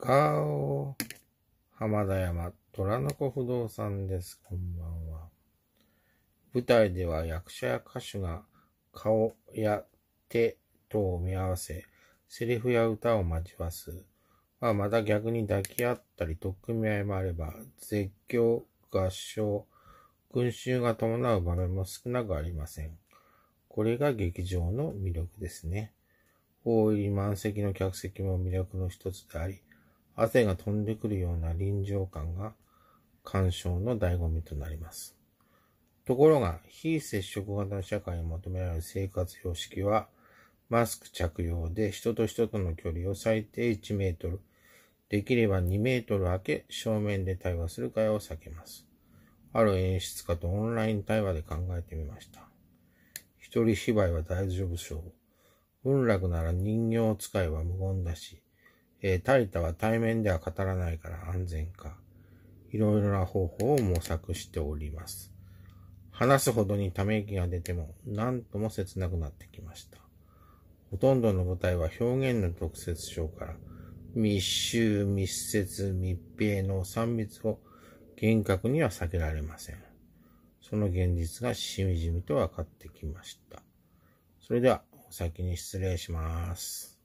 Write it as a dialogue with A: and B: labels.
A: 顔。浜田山虎の子不動産です。こんばんは。舞台では役者や歌手が顔や手とを見合わせ、セリフや歌を交わす。まあ、また逆に抱き合ったり、取っ組み合いもあれば、絶叫、合唱、群衆が伴う場面も少なくありません。これが劇場の魅力ですね。大入り満席の客席も魅力の一つであり、汗が飛んでくるような臨場感が鑑賞の醍醐味となります。ところが、非接触型の社会に求められる生活様式は、マスク着用で人と人との距離を最低1メートル、できれば2メートル空け正面で対話する会を避けます。ある演出家とオンライン対話で考えてみました。一人芝居は大丈夫そう。文楽なら人形使いは無言だし、えー、タリタは対面では語らないから安全か。いろいろな方法を模索しております。話すほどにため息が出ても、何とも切なくなってきました。ほとんどの舞台は表現の特設章から、密集、密接、密閉の3密を厳格には避けられません。その現実がしみじみと分かってきました。それでは、お先に失礼します。